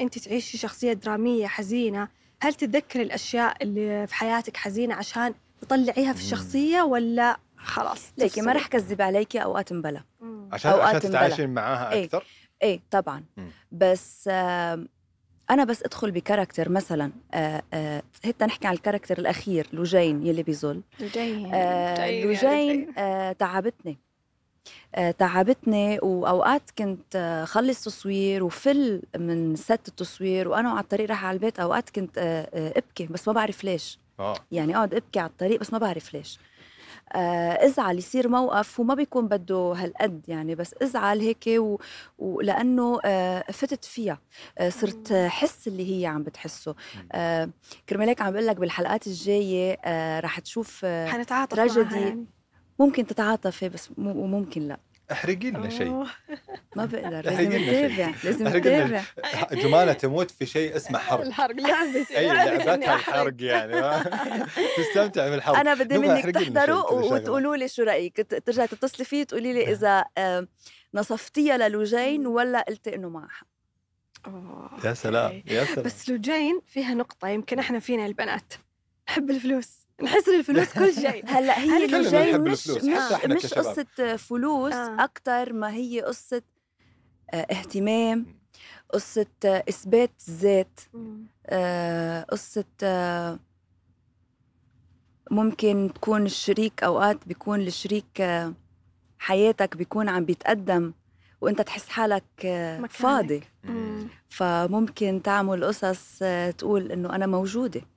انت تعيشي شخصيه دراميه حزينه هل تتذكري الاشياء اللي في حياتك حزينه عشان تطلعيها في الشخصيه ولا خلاص ليكي ما راح كذب عليكي اوقات مبلا عشان أوقات عشان تتعايشين معاها اكثر إيه. اكثر ايه طبعا مم. بس آه انا بس ادخل بكاركتر مثلا آه آه حتى نحكي عن الكاركتر الاخير لوجين يلي بيزول لوجين آه لوجين يعني آه تعبتني آه، تعبتني واوقات كنت آه، خلص تصوير وفل من ست التصوير وانا على الطريق رايحه على البيت اوقات كنت آه، ابكي بس ما بعرف ليش آه. يعني اقعد ابكي على الطريق بس ما بعرف ليش ازعل يصير موقف وما بيكون بده هالقد يعني بس ازعل هيك و... ولانه فتت فيها صرت حس اللي هي عم بتحسه كرمال عم بقول لك بالحلقات الجايه رح تشوف حنتعاطف تراجيدي يعني. ممكن تتعاطفي بس وممكن لا احرقي لنا شيء ما بقدر لازم اتابع لازم اتابع جمالة تموت في شيء اسمه حرق الحرق لعبة اي لعبتها الحرق يعني تستمتع بالحرق انا بدي منك تحضروا وتقولوا لي شو رايك ترجعي تتصلي فيه تقولي لي اذا نصفتيها للوجين ولا قلتي انه معها يا سلام يا سلام بس لوجين فيها نقطة يمكن احنا فينا البنات نحب الفلوس نحسر الفلوس كل شيء هلا هي اللي جاي مش مش, مش قصه فلوس آه. اكثر ما هي قصه آه، اهتمام قصه آه، اثبات الذات آه، قصه ممكن تكون الشريك اوقات بيكون الشريك حياتك بيكون عم بيتقدم وانت تحس حالك مكانك. فاضي مم. فممكن تعمل قصص تقول انه انا موجوده